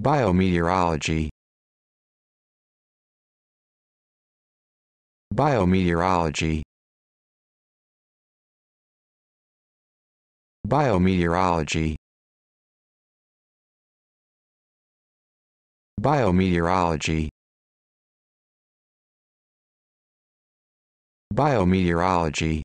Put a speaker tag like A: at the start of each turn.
A: Biometeorology Biometeorology Biometeorology Biometeorology Biometeorology